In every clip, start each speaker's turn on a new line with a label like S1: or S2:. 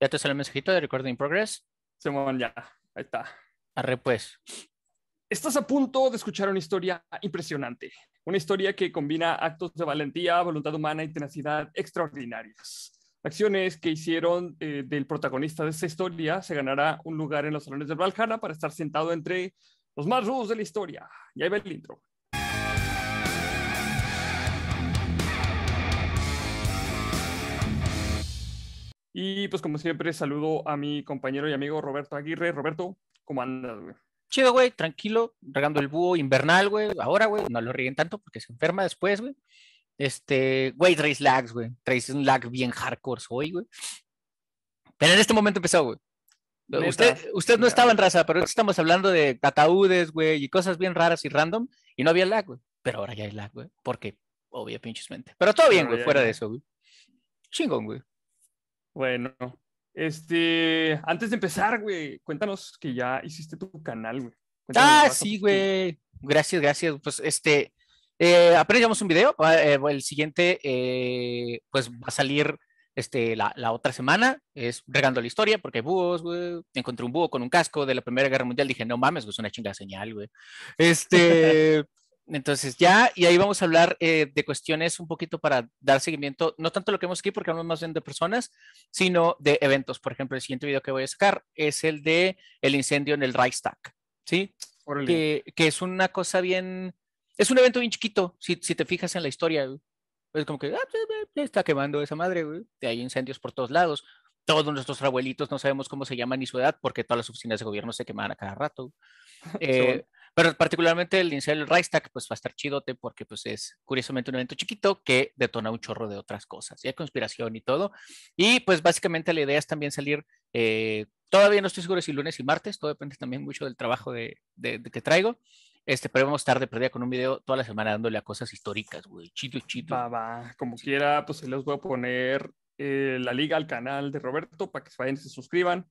S1: ¿Ya te sale el mensajito de Recording Progress? Se mueven ya. Ahí está. Arre, pues. Estás a punto de escuchar una historia impresionante.
S2: Una historia que combina actos de valentía, voluntad humana y tenacidad extraordinarias. Acciones que hicieron eh, del protagonista de esta historia se ganará un lugar en los salones de Valhalla para estar sentado entre los más rudos de la historia. Y ahí va el intro. Y pues como siempre saludo a mi compañero y amigo Roberto Aguirre. Roberto, ¿cómo andas, güey?
S1: Chido, güey, tranquilo, regando el búho invernal, güey. Ahora, güey, no lo ríen tanto porque se enferma después, güey. Este, güey, traes lags, güey. Traes un lag bien hardcore hoy, güey. Pero en este momento empezó, güey. Usted, usted no estaba en raza, pero estamos hablando de ataúdes, güey, y cosas bien raras y random, y no había lag, güey. Pero ahora ya hay lag, güey, porque obvio, pinches mente. Pero todo bien, güey, fuera de eso, güey. Chingón, güey.
S2: Bueno, este, antes de empezar, güey, cuéntanos que ya hiciste tu canal, güey.
S1: ah, sí, güey. Gracias, gracias. Pues este, eh, un video. Ah, eh, el siguiente, eh, pues va a salir este, la, la, otra semana. Es regando la historia porque hay búhos, güey. Encontré un búho con un casco de la Primera Guerra Mundial. Dije, no mames, güey, es una chingada señal, güey. Este. Entonces ya, y ahí vamos a hablar eh, de cuestiones un poquito para dar seguimiento, no tanto lo que hemos aquí, porque hablamos más bien de personas, sino de eventos. Por ejemplo, el siguiente video que voy a sacar es el de el incendio en el Reichstag, ¿sí? Que, es una cosa bien, es un evento bien chiquito, si, te fijas en la historia. Es como que, ah, pues, está quemando esa madre, güey. Hay incendios por todos lados. Todos nuestros abuelitos no sabemos cómo se llaman ni su edad, porque todas las oficinas de gobierno se queman a cada rato. Eh, pero particularmente el Incel Reichstag, pues va a estar chidote porque pues es curiosamente un evento chiquito que detona un chorro de otras cosas, ya conspiración y todo. Y pues básicamente la idea es también salir, eh, todavía no estoy seguro si lunes y martes, todo depende también mucho del trabajo de, que traigo. Este, pero vamos a estar de perdida con un video toda la semana dándole a cosas históricas, güey, chito chido.
S2: como quiera, pues se les voy a poner eh, la liga al canal de Roberto para que se vayan y se suscriban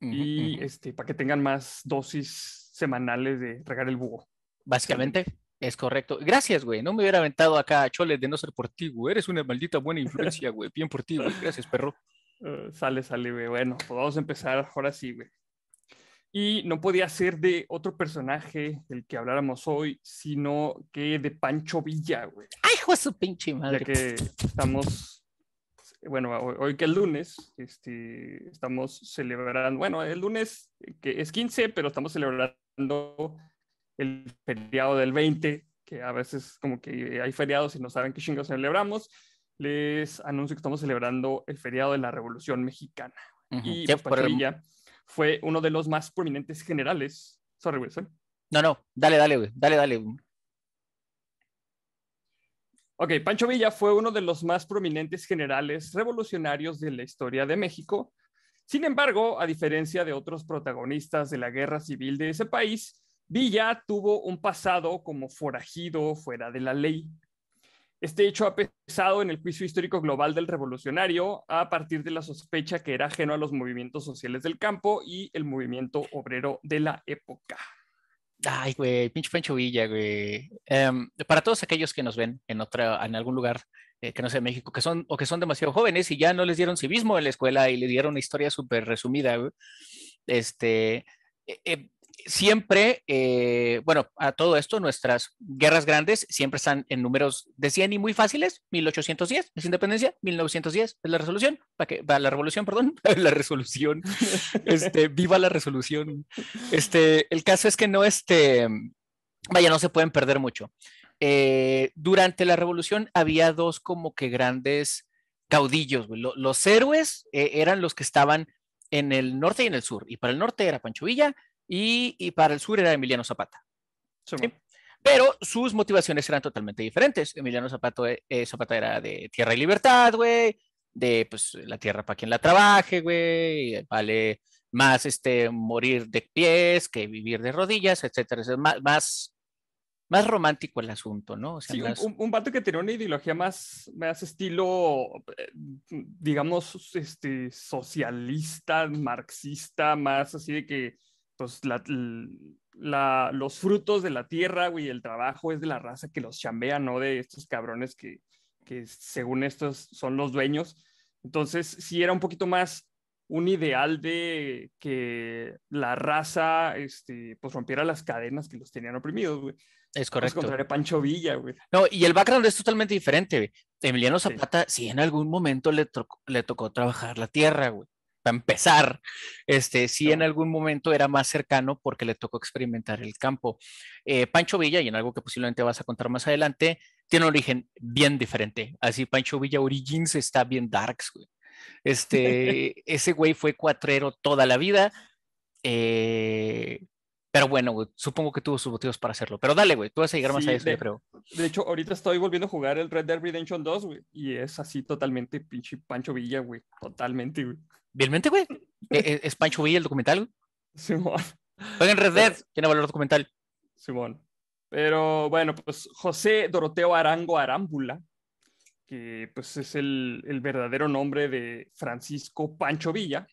S2: y este, para que tengan más
S1: dosis semanales de regar el búho. Básicamente, es correcto. Gracias, güey. No me hubiera aventado acá a Choles de no ser por ti, güey. Eres una maldita buena influencia, güey. Bien por ti, Gracias,
S2: perro. Eh, sale, sale, güey. Bueno, Podemos pues empezar ahora sí, güey. Y no podía ser de otro personaje del que habláramos hoy, sino que de Pancho Villa, güey. ¡Ay, hijo su pinche madre! Ya que estamos, bueno, hoy, que es lunes, este, estamos celebrando, bueno, el lunes eh, que es 15, pero estamos celebrando el feriado del 20, que a veces como que hay feriados y no saben qué chingados celebramos, les anuncio que estamos celebrando el feriado de la Revolución Mexicana. Y pues, Pancho Villa fue uno de los más prominentes generales. Sorry, güey,
S1: No, no, dale, dale, güey, dale, dale.
S2: Ok, Pancho Villa fue uno de los más prominentes generales revolucionarios de la historia de México, sin embargo, a diferencia de otros protagonistas de la guerra civil de ese país, Villa tuvo un pasado como forajido fuera de la ley. Este hecho ha pesado en el juicio histórico global del revolucionario a partir de la sospecha que era ajeno a los movimientos sociales del campo y el movimiento obrero de la época.
S1: Ay, güey, pinche Pancho Villa, güey. Em, para todos aquellos que nos ven en, otra, en algún lugar eh, que no sé, México, que son o que son demasiado jóvenes y ya no les dieron civismo en la escuela y le dieron una historia súper resumida. Este, eh, eh, siempre, bueno, a todo esto, nuestras guerras grandes siempre están en números de 100 y muy fáciles, 1810 es independencia, 1910 es la resolución, para que, para la revolución, perdón, la resolución, este, viva la resolución. Este, el caso es que no, este, vaya, no se pueden perder mucho. Eh, durante la revolución había dos como que grandes caudillos, Los, héroes eh, eran los que estaban en el norte y en el sur, y para el norte era Pancho Villa y, para el sur era Emiliano Zapata. Pero sus motivaciones eran totalmente diferentes. Emiliano eh, Zapata era de tierra y libertad, güey, de pues la tierra para quien la trabaje, vale más este morir de pies que vivir de rodillas, etcétera, es más, más más romántico el asunto, ¿no? O sí, un,
S2: un, que tenía una ideología más, más estilo, eh, digamos, este, socialista, marxista, más así de que, pues, la, los frutos de la tierra, güey, el trabajo es de la raza que los chambea, ¿no? De estos cabrones que, que según estos son los dueños. Entonces, sí era un poquito más un ideal de que la raza, este, pues, rompiera las cadenas que los tenían oprimidos, güey. Es correcto. Pancho Villa, güey.
S1: No, y el background es totalmente diferente, Emiliano Zapata, sí. en algún momento le, tocó, trabajar la tierra, güey. Para empezar, este, sí en algún momento era más cercano porque le tocó experimentar el campo. Eh, Pancho Villa, y en algo que posiblemente vas a contar más adelante, tiene un origen bien diferente. Así, Pancho Villa Origins está bien darks, güey. Este, ese güey fue cuatrero toda la vida. Eh, pero bueno, supongo que tuvo sus motivos para hacerlo. Pero dale, güey, tú vas a llegar más a eso, de, yo
S2: De hecho, ahorita estoy volviendo a jugar el Red Dead Redemption 2, güey. Y es así totalmente pinche Pancho Villa, güey. Totalmente, güey. güey? ¿E, e, ¿Es, Pancho Villa el documental? Simón. Jueguen Red Dead, tiene valor documental. Simón. Pero bueno, pues José Doroteo Arango Arámbula, que pues es el, el verdadero nombre de Francisco Pancho Villa,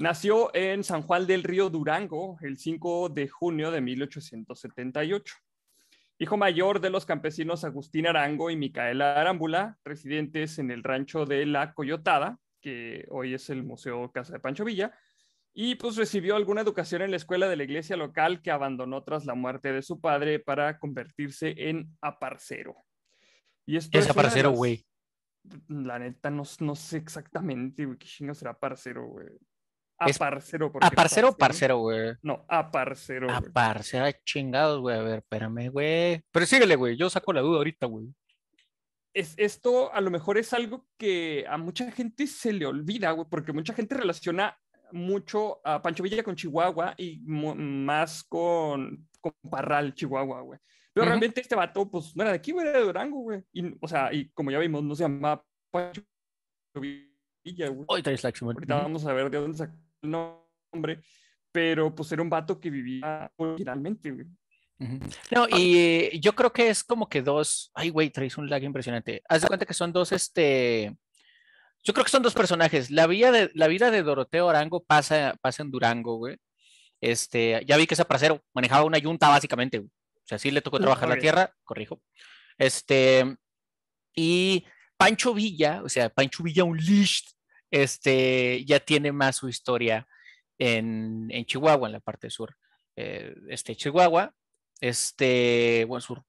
S2: Nació en San Juan del Río Durango el 5 de junio de 1878. Hijo mayor de los campesinos Agustín Arango y Micaela Arámbula, residentes en el rancho de La Coyotada, que hoy es el Museo Casa de Pancho Villa, y pues recibió alguna educación en la escuela de la iglesia local que abandonó tras la muerte de su padre para convertirse en aparcero. Y esto es, aparcero, güey. La neta, no, sé exactamente, güey, qué será aparcero, güey. A parcero. ¿A parcero o parcero, güey? No, a
S1: parcero. A parcero, chingados, güey. A ver, espérame, güey. Pero síguele, güey. Yo saco la duda ahorita, güey.
S2: Es, esto a lo mejor es algo que a mucha gente se le olvida, güey, porque mucha gente relaciona mucho a Pancho Villa con Chihuahua y más con, Parral, Chihuahua, güey. Pero realmente este vato, pues, no era de aquí, güey, era de Durango, güey. o sea, y como ya vimos, no se llama Pancho Villa, güey. Hoy
S1: Ahorita vamos
S2: a ver de dónde sacó nombre, pero pues era un vato que vivía originalmente,
S1: No, ah. y eh, yo creo que es como que dos. Ay, güey, traes un lag impresionante. Haz de cuenta que son dos, este. Yo creo que son dos personajes. La vida de, la vida de Doroteo Arango pasa, pasa en Durango, güey. Este, ya vi que ese Pracero, manejaba una yunta, básicamente. O sea, sí le tocó trabajar la tierra, corrijo. Este. Y Pancho Villa, o sea, Pancho Villa un list este, ya tiene más su historia en, Chihuahua, en la parte sur. Eh, este, Chihuahua, este, bueno, sur,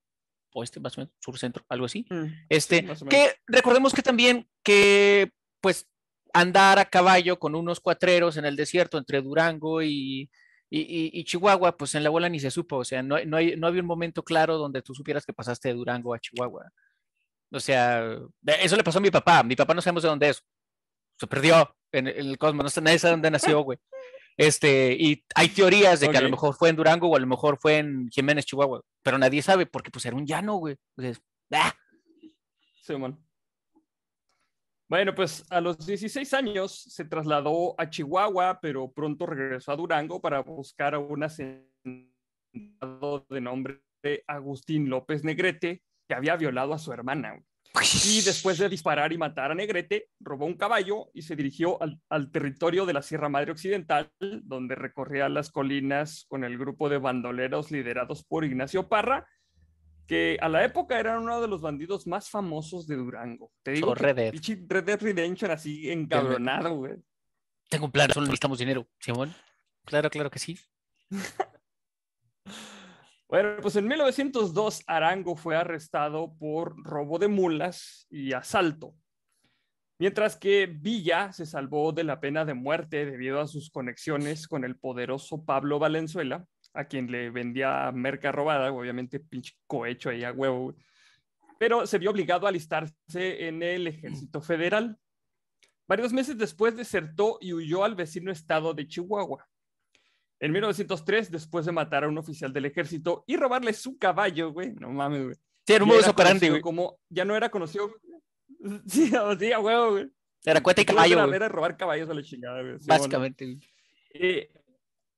S1: este más o menos, sur centro, algo así. Mm, este, que recordemos que también que, pues, andar a caballo con unos cuatreros en el desierto entre Durango y, Chihuahua, pues en la bola ni se supo, o sea, no, hay, no, había un momento claro donde tú supieras que pasaste de Durango a Chihuahua. O sea, eso le pasó a mi papá, mi papá no sabemos de dónde es, se perdió en, el cosmos, no sé, nadie sabe dónde nació, güey. Este, y hay teorías de que a lo mejor fue en Durango o a lo mejor fue en Jiménez, Chihuahua, pero nadie sabe porque pues era un llano, güey.
S2: ¡ah! Bueno, pues a los 16 años se trasladó a Chihuahua, pero pronto regresó a Durango para buscar a un hacendado de nombre de Agustín López Negrete, que había violado a su hermana y después de disparar y matar a Negrete, robó un caballo y se dirigió al, territorio de la Sierra Madre Occidental, donde recorría las colinas con el grupo de bandoleros liderados por Ignacio Parra, que a la época eran uno de los bandidos más famosos de Durango. Te digo, Red Dead. Redemption así encabronado, güey.
S1: Tengo un plan, solo necesitamos dinero, Simón. Claro, claro que sí.
S2: Bueno, pues en 1902 Arango fue arrestado por robo de mulas y asalto, mientras que Villa se salvó de la pena de muerte debido a sus conexiones con el poderoso Pablo Valenzuela, a quien le vendía merca robada, obviamente pinche cohecho ahí a huevo, pero se vio obligado a alistarse en el ejército federal. Varios meses después desertó y huyó al vecino estado de Chihuahua. En 1903, después de matar a un oficial del ejército y robarle su caballo, güey, no mames, güey. Sí, era un operandi, güey. Como ya no era conocido. Sí, sí, güey, güey. Era cuete y caballo. Era robar caballos a la chingada, güey. Sí, Básicamente. güey. Eh,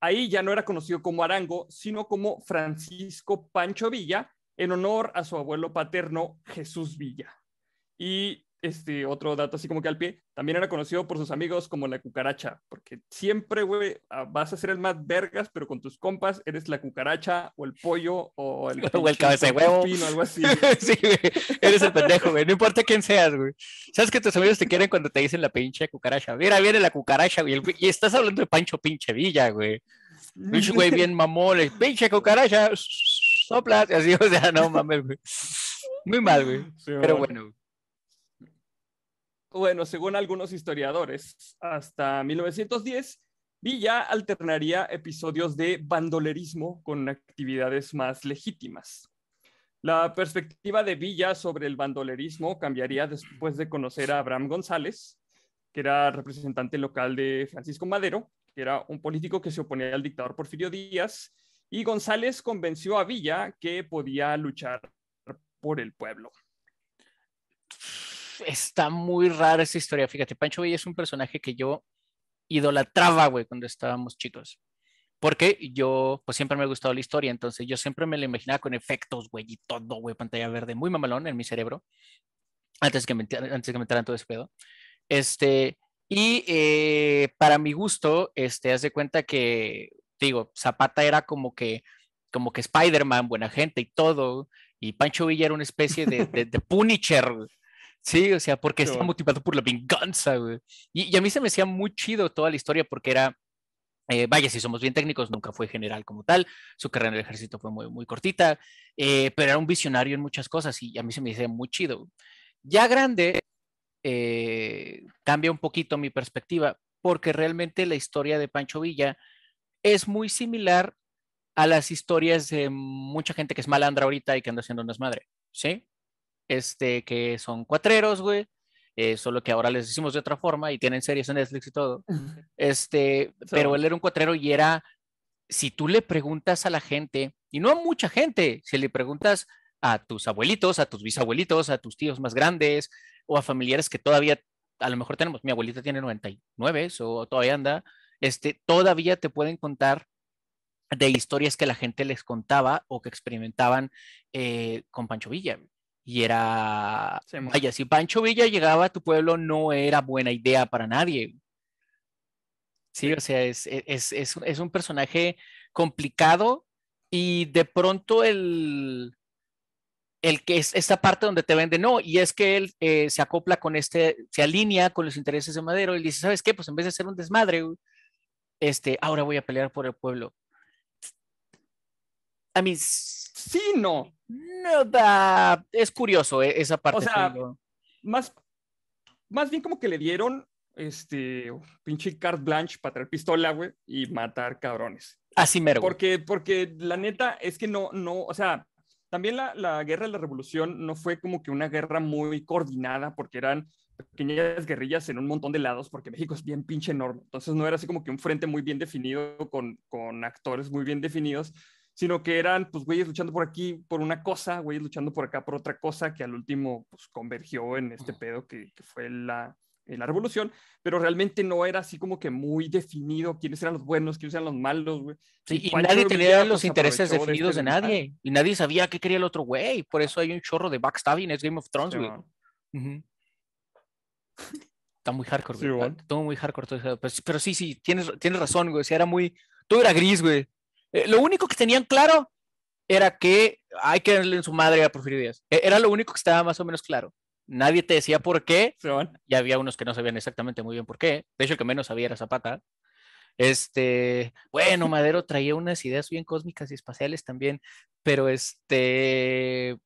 S2: ahí ya no era conocido como Arango, sino como Francisco Pancho Villa, en honor a su abuelo paterno, Jesús Villa. Y este otro dato así como que al pie, también era conocido por sus amigos como la cucaracha, porque siempre, güey, ah, vas a ser el más vergas, pero con tus compas eres la cucaracha o el pollo o el, o el cabeza de huevo. algo así. sí, güey,
S1: eres el pendejo, güey, no importa quién seas, güey. Sabes que tus amigos te quieren cuando te dicen la pinche cucaracha. Mira, viene la cucaracha, güey, y estás hablando de Pancho pinche Villa, güey.
S2: Pinche güey bien
S1: mamón, pinche cucaracha, soplas, y así, o sea, no mames, güey. Muy mal, güey. pero bueno
S2: bueno, según algunos historiadores, hasta 1910, Villa alternaría episodios de bandolerismo con actividades más legítimas. La perspectiva de Villa sobre el bandolerismo cambiaría después de conocer a Abraham González, que era representante local de Francisco Madero, que era un político que se oponía al dictador Porfirio Díaz, y González convenció a Villa que podía luchar por el pueblo
S1: está muy rara esa historia. Fíjate, Pancho Villa es un personaje que yo idolatraba, güey, cuando estábamos chicos. Porque yo, pues siempre me ha gustado la historia, entonces yo siempre me la imaginaba con efectos, güey, y todo, güey, pantalla verde, muy mamalón en mi cerebro, antes que me, antes que me entraran todo ese pedo. Este, y eh, para mi gusto, este, haz de cuenta que, digo, Zapata era como que, como que Spider-Man, buena gente y todo, y Pancho Villa era una especie de, de, de Punisher, Sí, o sea, porque está motivado por la venganza, güey. Y, a mí se me hacía muy chido toda la historia porque era, eh, vaya, si somos bien técnicos, nunca fue general como tal, su carrera en el ejército fue muy, muy cortita, eh, pero era un visionario en muchas cosas y a mí se me hacía muy chido. Ya grande, eh, cambia un poquito mi perspectiva porque realmente la historia de Pancho Villa es muy similar a las historias de mucha gente que es malandra ahorita y que anda haciendo unas madre, ¿sí? este, que son cuatreros, güey. Eh, solo que ahora les decimos de otra forma y tienen series en Netflix y todo. Este, pero él era un cuatrero y era, si tú le preguntas a la gente, y no a mucha gente, si le preguntas a tus abuelitos, a tus bisabuelitos, a tus tíos más grandes o a familiares que todavía, a lo mejor tenemos, mi abuelita tiene 99 o todavía anda, este, todavía te pueden contar de historias que la gente les contaba o que experimentaban eh, con Pancho Villa. Y era, vaya, si Pancho Villa llegaba a tu pueblo no era buena idea para nadie. Sí, o sea, e, es, un personaje complicado y de pronto el, el que es esta parte donde te vende, no, y es que él eh, se acopla con este, se alinea con los intereses de Madero y dice, ¿sabes qué? Pues en vez de hacer un desmadre, este, ahora voy a pelear por el pueblo. A mí sí, no nada. Es curioso eh, esa parte. O sea, más, más bien como que le dieron este
S2: pinche carte blanche para traer pistola, güey, y matar cabrones. Así mero. Porque, porque la neta es que no, no, o sea, también la, la, guerra de la revolución no fue como que una guerra muy coordinada, porque eran pequeñas guerrillas en un montón de lados, porque México es bien pinche enorme. Entonces no era así como que un frente muy bien definido con, con actores muy bien definidos, sino que eran, pues, güeyes luchando por aquí por una cosa, güeyes luchando por acá por otra cosa, que al último, pues, convergió en este pedo que, fue la, eh, la revolución, pero realmente no era así como que muy definido quiénes eran los buenos, quiénes eran los malos, güey. Sí, y, nadie tenía los pues, intereses definidos este de, nadie,
S1: y nadie sabía qué quería el otro güey, por eso hay un chorro de backstabbing, en Game of Thrones, güey. Está muy hardcore, güey. Sí, muy hardcore todo eso. Pero, sí, sí, tienes, tienes razón, güey. Si era muy. Todo era gris, güey. Eh, lo único que tenían claro era que hay que darle en su madre a Porfirio Díaz. E, era lo único que estaba más o menos claro. Nadie te decía por qué, Pero y había unos que no sabían exactamente muy bien por qué. De hecho, el que menos sabía era Zapata. Este, bueno, Madero traía unas ideas bien cósmicas y espaciales también, pero este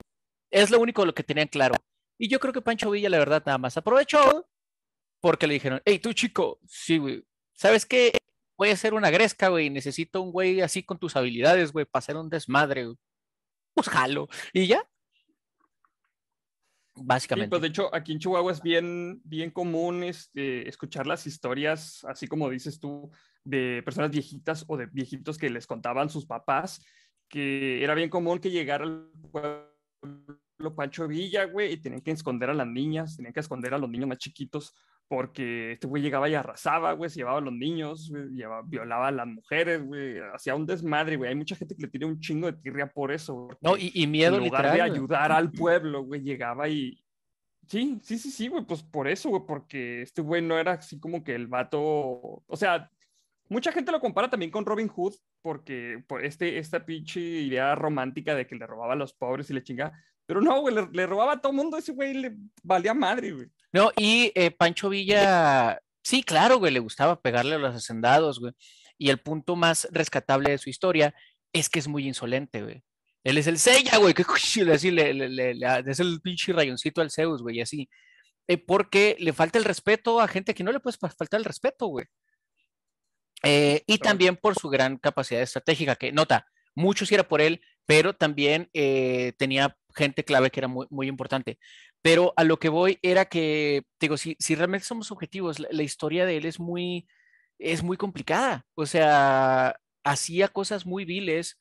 S1: es lo único lo que tenían claro. Y yo creo que Pancho Villa, la verdad, nada más aprovechó porque le dijeron, hey, tú chico, sí, ¿sabes qué? a ser una gresca, güey, necesito un güey así con tus habilidades, güey, para hacer un desmadre, Pues jalo, y ya. Pues, Básicamente.
S2: de hecho, aquí en Chihuahua es bien, bien común este, escuchar las historias, así como dices tú, de personas viejitas o de viejitos que les contaban sus papás, que era bien común que llegara al Pancho Villa, güey, y tenían que esconder a las niñas, tenían que esconder a los niños más chiquitos, porque este güey llegaba y arrasaba, güey, se llevaba a los niños, llevaba, violaba a las mujeres, güey, hacía un desmadre, güey. Hay mucha gente que le tiene un chingo de tirria por eso. No, y, miedo, lugar de ayudar al pueblo, güey, llegaba y... Sí, sí, sí, sí, güey, pues por eso, güey, porque este güey no era así como que el vato... O sea, mucha gente lo compara también con Robin Hood, porque por este, esta pinche idea romántica de que le robaba a los pobres y le chingaba, pero no, güey, le, robaba a todo mundo ese güey, le valía madre, güey.
S1: No, y eh, Pancho Villa, sí, claro, güey, le gustaba pegarle a los hacendados, güey. Y el punto más rescatable de su historia es que es muy insolente, güey. Él es el Sella, güey, que le, le, es el pinche rayoncito al Zeus, güey, así. Eh, porque le falta el respeto a gente que no le puede faltar el respeto, güey. Eh, y también por su gran capacidad estratégica, que nota, muchos ira era por él, pero también tenía gente clave que era muy, muy importante. Pero a lo que voy era que, digo, si, si realmente somos objetivos, la, historia de él es muy, es muy complicada. O sea, hacía cosas muy viles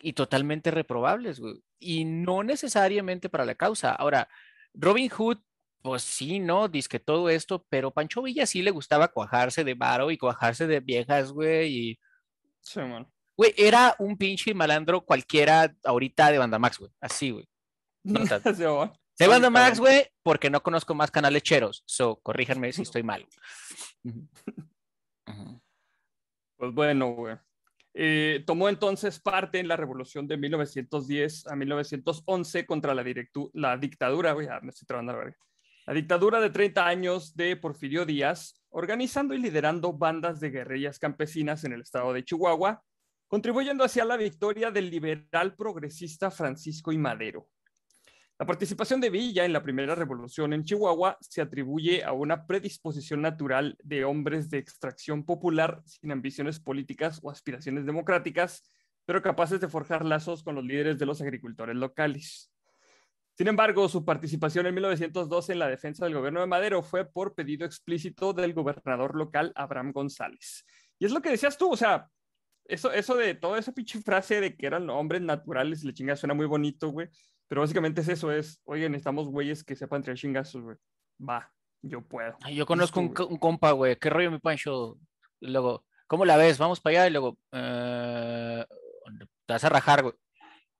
S1: y totalmente reprobables, güey. Y no necesariamente para la causa. Ahora, Robin Hood, pues sí, ¿no? Dice que todo esto, pero Pancho Villa sí le gustaba cuajarse de varo y cuajarse de viejas, güey. Y... Sí, man. Güey, era un pinche malandro cualquiera ahorita de banda Max, güey. Así, güey. Se van Max, güey, porque no conozco más canales cheros. So, corríjanme si estoy mal.
S2: Pues bueno, güey. Eh, tomó entonces parte en la revolución de 1910 a 1911 contra la, la dictadura, güey, ah, me estoy la La dictadura de 30 años de Porfirio Díaz, organizando y liderando bandas de guerrillas campesinas en el estado de Chihuahua, contribuyendo hacia la victoria del liberal progresista Francisco I. Madero. La participación de Villa en la primera revolución en Chihuahua se atribuye a una predisposición natural de hombres de extracción popular sin ambiciones políticas o aspiraciones democráticas, pero capaces de forjar lazos con los líderes de los agricultores locales. Sin embargo, su participación en 1912 en la defensa del gobierno de Madero fue por pedido explícito del gobernador local Abraham González. Y es lo que decías tú, o sea, eso, eso de toda esa pinche frase de que eran hombres naturales, le chinga, suena muy bonito, güey. Pero básicamente es eso, es, oye, necesitamos
S1: güeyes que sepan tirar chingazos, güey.
S2: Va, yo puedo. Yo conozco un,
S1: compa, güey, qué rollo mi pancho. Luego, ¿cómo la ves? Vamos para allá y luego, eh, te vas a rajar, güey.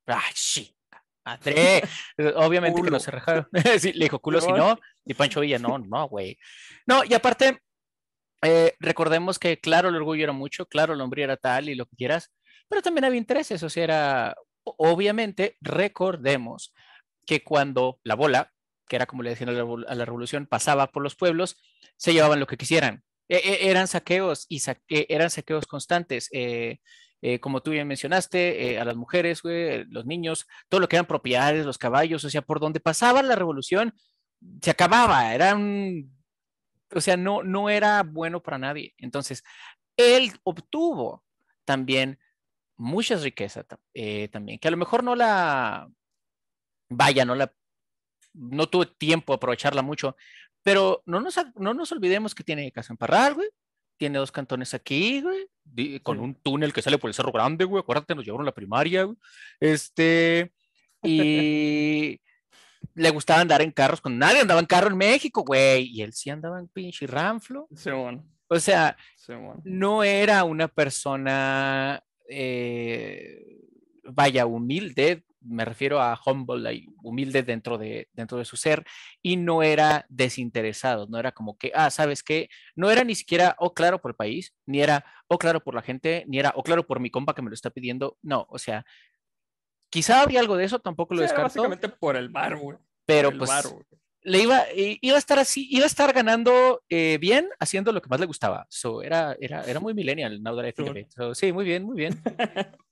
S1: Ah, sí. tres, Obviamente que no se rajaron. le dijo culo si no. Y Pancho Villa, no, no, güey. No, y aparte, eh, recordemos que, claro, el orgullo era mucho, claro, el hombre era tal y lo que quieras, pero también había intereses. O sea, era obviamente recordemos que cuando la bola, que era como le decían a la revolución, pasaba por los pueblos, se llevaban lo que quisieran. E-, e-, eran saqueos y e-, eran saqueos constantes. Eh, eh, como tú bien mencionaste, eh, a las mujeres, los niños, todo lo que eran propiedades, los caballos, o sea, por donde pasaba la revolución, se acababa, era o sea, no, no era bueno para nadie. Entonces, él obtuvo también muchas riquezas eh, también, que a lo mejor no la, vaya, no la, no tuve tiempo de aprovecharla mucho, pero no nos, no nos olvidemos que tiene casa en Parral, güey, tiene dos cantones aquí, güey, con un túnel que sale por el Cerro Grande, güey, acuérdate, nos llevaron la primaria, güey, este, y... le gustaba andar en carros con nadie andaba en carro en México, güey, y él sí andaba en pinche ranflo. Sí, bueno. O sea, no era una persona eh, vaya, humilde, me refiero a humble, humilde dentro de, dentro de su ser, y no era desinteresado, no era como que, ah, ¿sabes qué? No era ni siquiera, oh, claro, por el país, ni era, oh, claro, por la gente, ni era, oh, claro, por mi compa que me lo está pidiendo, no, o sea, quizá había algo de eso, tampoco lo descarto. Básicamente
S2: por el bar, Pero pues,
S1: le iba, iba a estar así, iba a estar ganando eh, bien haciendo lo que más le gustaba. So, era, era, era muy millennial Now That sí, muy bien, muy bien.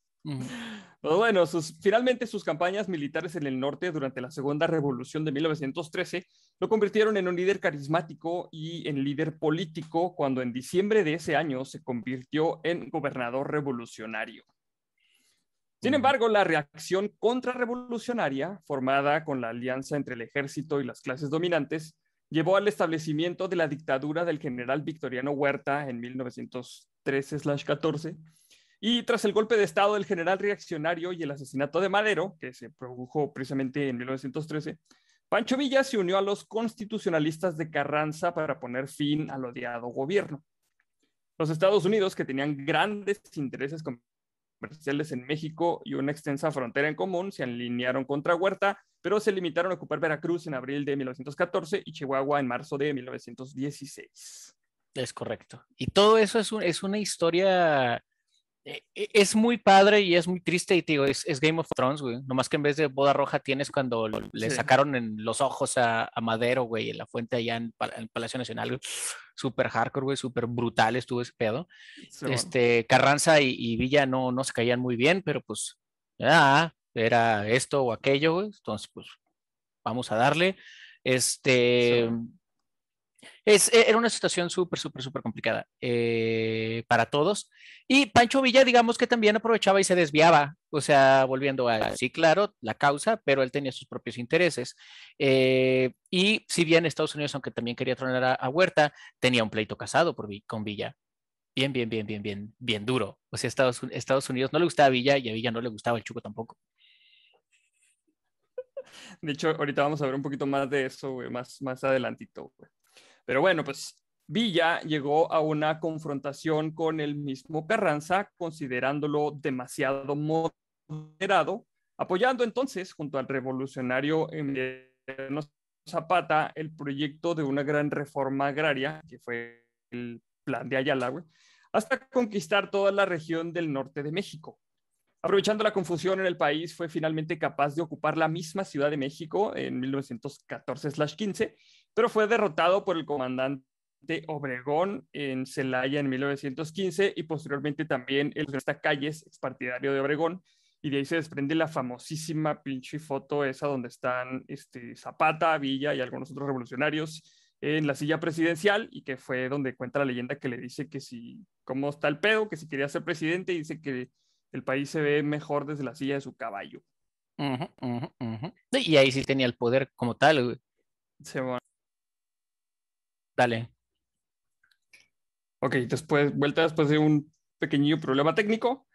S2: Pues bueno, sus, finalmente sus campañas militares en el norte durante la Segunda Revolución de 1913 lo convirtieron en un líder carismático y en líder político cuando en diciembre de ese año se convirtió en gobernador revolucionario. Sin embargo, la reacción contrarrevolucionaria, formada con la alianza entre el ejército y las clases dominantes, llevó al establecimiento de la dictadura del general Victoriano Huerta en 1913-14, y tras el golpe de Estado del general reaccionario y el asesinato de Madero, que se produjo precisamente en 1913, Pancho Villa se unió a los constitucionalistas de Carranza para poner fin al odiado gobierno. Los Estados Unidos, que tenían grandes intereses comerciales en México y una extensa frontera en común se alinearon contra Huerta, pero se limitaron a ocupar Veracruz en abril de 1914 y Chihuahua en marzo de 1916.
S1: Es correcto. Y todo eso es, es una historia e, e, es muy padre y es muy triste y digo, es, Game of Thrones, güey. Nomás que en vez de boda roja tienes cuando le sacaron en los ojos a, Madero, güey, en la fuente allá en, el Palacio Nacional, super Súper hardcore, güey, súper brutal estuvo ese pedo. este, Carranza y, Villa no, no se caían muy bien, pero pues, ah, era esto o aquello, güey. Entonces, pues, vamos a darle. Este, es, e, era una situación súper, súper, súper complicada eh, para todos. Y Pancho Villa, digamos que también aprovechaba y se desviaba, o sea, volviendo a, sí, claro, la causa, pero él tenía sus propios intereses. Eh, y si bien Estados Unidos, aunque también quería tronar a, Huerta, tenía un pleito casado con Villa. Bien, bien, bien, bien, bien, bien duro. O sea, Estados, Unidos no le gustaba a Villa y a Villa no le gustaba el Chuco tampoco.
S2: De hecho, ahorita vamos a ver un poquito más de eso, más, más adelantito, güey. Pero bueno, pues Villa llegó a una confrontación con el mismo Carranza, considerándolo demasiado moderado, apoyando entonces junto al revolucionario Emiliano Zapata el proyecto de una gran reforma agraria, que fue el plan de Ayala, hasta conquistar toda la región del norte de México. Aprovechando la confusión en el país, fue finalmente capaz de ocupar la misma Ciudad de México en 1914-15 pero fue derrotado por el comandante Obregón en Celaya en 1915 y posteriormente también el esta Calles, partidario de Obregón, y de ahí se desprende la famosísima pinche foto esa donde están este, Zapata, Villa y algunos otros revolucionarios en la silla presidencial y que fue donde cuenta la leyenda que le dice que si, cómo está el pedo, que si quería ser presidente y dice que el país se ve mejor desde la silla de su caballo.
S1: Y ahí sí tenía el poder como tal. Güey. Dale.
S2: Ok, después, vuelta después de un pequeño problema técnico.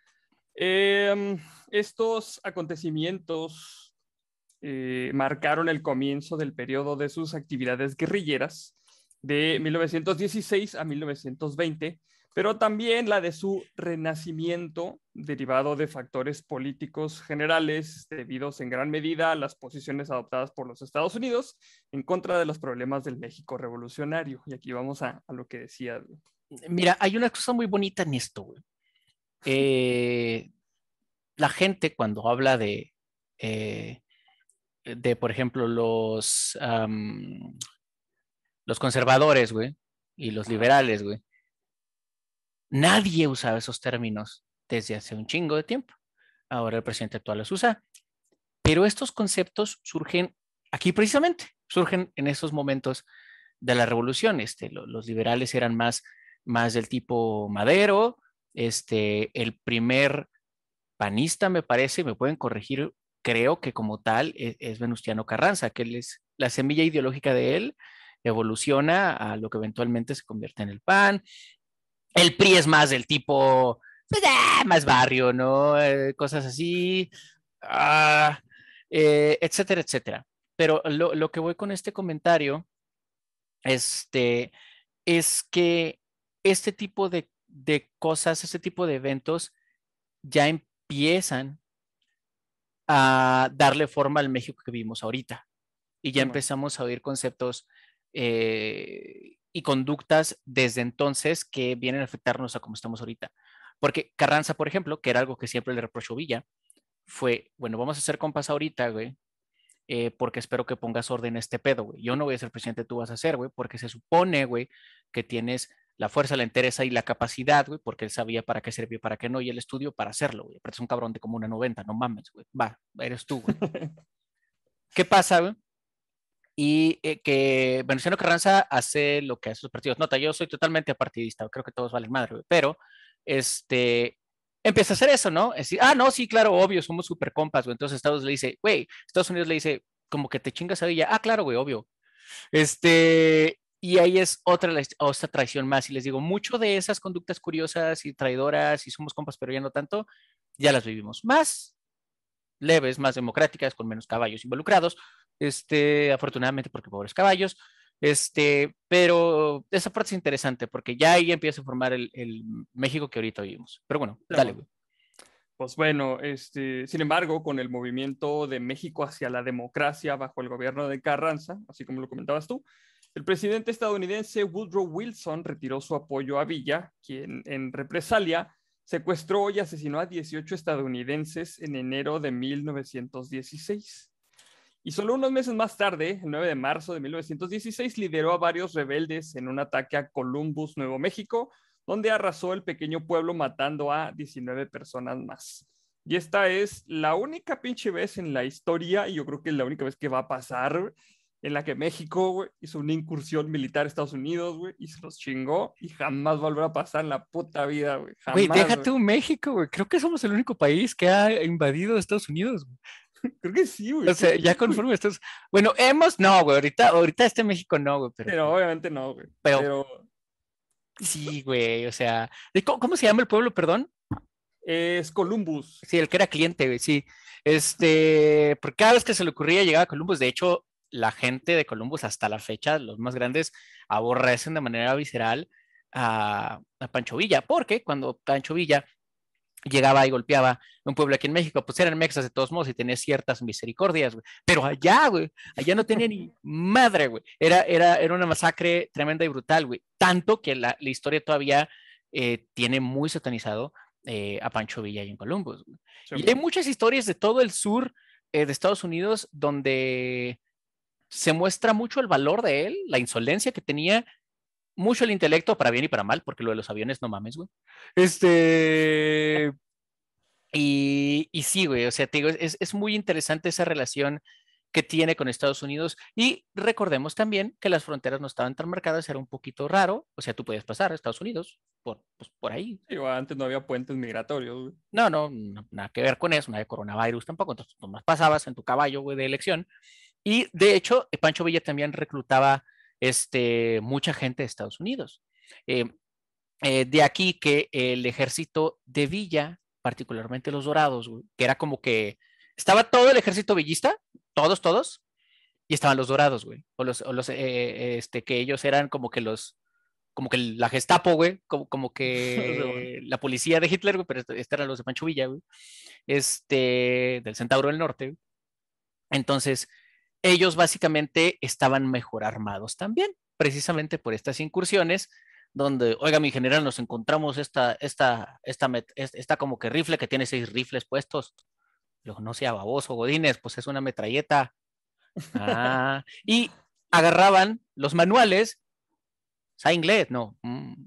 S2: Em, estos acontecimientos eh, marcaron el comienzo del periodo de sus actividades guerrilleras de 1916 a 1920 pero también la de su renacimiento derivado de factores políticos generales debidos en gran medida a las posiciones adoptadas por los Estados Unidos en contra de los problemas del México revolucionario. Y aquí vamos a, lo que decía.
S1: Mira, hay una cosa muy bonita en esto. Güey. Eh, la gente cuando habla de, eh, de por ejemplo, los, los conservadores, güey, y los liberales, güey, Nadie usaba esos términos desde hace un chingo de tiempo. Ahora el presidente actual los usa. Pero estos conceptos surgen aquí precisamente, surgen en esos momentos de la revolución. Este, los liberales eran más, más del tipo Madero. Este, el primer panista, me parece, me pueden corregir, creo que como tal e, es, Venustiano Carranza, que es la semilla ideológica de él evoluciona a lo que eventualmente se convierte en el PAN, el PRI es más del tipo, pues, más barrio, ¿no? Eh, cosas así, ah, eh, etcétera, etcétera. Pero lo, que voy con este comentario este, es que este tipo de, cosas, este tipo de eventos ya empiezan a darle forma al México que vivimos ahorita. Y ya empezamos a oír conceptos eh, y conductas desde entonces que vienen a afectarnos a como estamos ahorita. Porque Carranza, por ejemplo, que era algo que siempre le reprochó Villa, fue, bueno, vamos a hacer compas ahorita, güey, eh, porque espero que pongas orden a este pedo, güey. Yo no voy a ser presidente, tú vas a ser, güey, porque se supone, güey, que tienes la fuerza, la entereza y la capacidad, güey, porque él sabía para qué servía, para qué no, y el estudio para hacerlo, güey. Pero es un cabrón de como una 90, no mames, güey. Va, eres tú, güey. ¿Qué pasa, güey? y eh, que Venustiano Carranza hace lo que hace sus partidos. Nota, yo soy totalmente partidista. creo que todos valen madre, pero este, empieza a hacer eso, ¿no? Es decir, ah, no, sí, claro, obvio, somos super compas, Entonces Estados Unidos le dice, güey, Estados Unidos le dice, como que te chingas a ella, Ah, claro, güey, obvio. Este, y ahí es otra, otra traición más. Y les digo, mucho de esas conductas curiosas y traidoras y somos compas, pero ya no tanto, ya las vivimos. Más leves, más democráticas, con menos caballos involucrados, este, afortunadamente porque pobres caballos, este, pero esa parte es interesante porque ya ahí empieza a formar el, México que ahorita vivimos. Pero bueno, dale, Pues bueno,
S2: este, sin embargo, con el movimiento de México hacia la democracia bajo el gobierno de Carranza, así como lo comentabas tú, el presidente estadounidense Woodrow Wilson retiró su apoyo a Villa, quien en represalia secuestró y asesinó a 18 estadounidenses en enero de 1916. Y solo unos meses más tarde, el 9 de marzo de 1916, lideró a varios rebeldes en un ataque a Columbus, Nuevo México, donde arrasó el pequeño pueblo matando a 19 personas más. Y esta es la única pinche vez en la historia, y yo creo que es la única vez que va a pasar, en la que México hizo una incursión militar a Estados Unidos, güey, y se los chingó, y jamás volverá a pasar en la puta vida, güey. Güey, déjate
S1: un México, güey. Creo que somos el único país que ha invadido Estados Unidos. Creo que sí, güey. O sea, ya conforme estás. Bueno, hemos, no, güey. Ahorita, ahorita este México no, güey.
S2: Pero, obviamente no, güey.
S1: Pero, Sí, güey. O sea, ¿cómo, se llama el pueblo, perdón? Es Columbus. Sí, el que era cliente, güey, sí. Este, porque cada vez que se le ocurría llegar a Columbus, de hecho, la gente de Columbus hasta la fecha, los más grandes, aborrecen de manera visceral a, a Pancho Villa, porque cuando Pancho Villa llegaba y golpeaba un pueblo aquí en México, pues eran mexas de todos modos y tenía ciertas misericordias, güey. Pero allá, güey, allá no tenía ni madre, güey. Era, era, una masacre tremenda y brutal, güey. Tanto que la, historia todavía eh, tiene muy satanizado eh, a Pancho Villa y en Columbus. y hay muchas historias de todo el sur eh, de Estados Unidos donde se muestra mucho el valor de él, la insolencia que tenía mucho el intelecto, para bien y para mal, porque lo de los aviones, no mames, güey. Este. Y, y sí, güey, o sea, te digo, es, es muy interesante esa relación que tiene con Estados Unidos. Y recordemos también que las fronteras no estaban tan marcadas, era un poquito raro. O sea, tú podías pasar a Estados Unidos
S2: por, pues, por ahí. Sí, antes no había puentes migratorios.
S1: No, no, nada que ver con eso, no había coronavirus tampoco. Entonces, tú nomás pasabas en tu caballo güey, de elección. Y de hecho, Pancho Villa también reclutaba este, mucha gente de Estados Unidos. Eh, eh, de aquí que el ejército de Villa, particularmente los dorados, que era como que estaba todo el ejército villista, todos, todos, y estaban los dorados, güey, o los, eh, este, que ellos eran como que los, como que la Gestapo, güey, como, que la policía de Hitler, pero estos este eran los de Pancho Villa, güey, este, del Centauro del Norte. Entonces, ellos básicamente estaban mejor armados también, precisamente por estas incursiones, donde, oiga, mi general, nos encontramos esta, esta, esta, esta como que rifle que tiene seis rifles puestos. yo no sea baboso, Godínez, pues es una metralleta. Ah, y agarraban los manuales. ¿Sabe inglés? No. Mm,